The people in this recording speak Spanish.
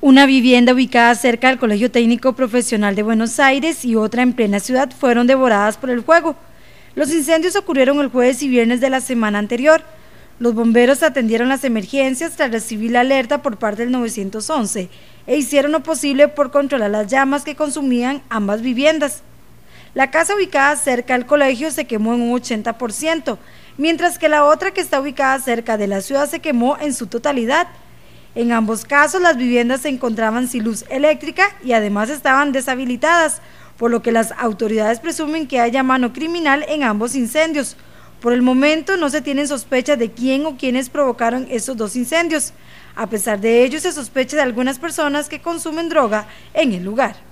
Una vivienda ubicada cerca del Colegio Técnico Profesional de Buenos Aires y otra en plena ciudad fueron devoradas por el fuego. Los incendios ocurrieron el jueves y viernes de la semana anterior. Los bomberos atendieron las emergencias tras recibir la alerta por parte del 911 e hicieron lo posible por controlar las llamas que consumían ambas viviendas. La casa ubicada cerca del colegio se quemó en un 80%, mientras que la otra que está ubicada cerca de la ciudad se quemó en su totalidad en ambos casos las viviendas se encontraban sin luz eléctrica y además estaban deshabilitadas, por lo que las autoridades presumen que haya mano criminal en ambos incendios. Por el momento no se tienen sospechas de quién o quiénes provocaron esos dos incendios. A pesar de ello, se sospecha de algunas personas que consumen droga en el lugar.